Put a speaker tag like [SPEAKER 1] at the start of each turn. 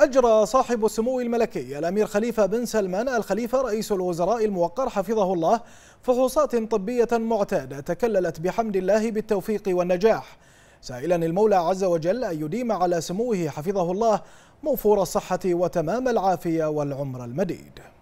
[SPEAKER 1] أجرى صاحب السمو الملكي الأمير خليفة بن سلمان الخليفة رئيس الوزراء الموقر حفظه الله فحوصات طبية معتادة تكللت بحمد الله بالتوفيق والنجاح سائلا المولى عز وجل أن يديم على سموه حفظه الله موفور الصحة وتمام العافية والعمر المديد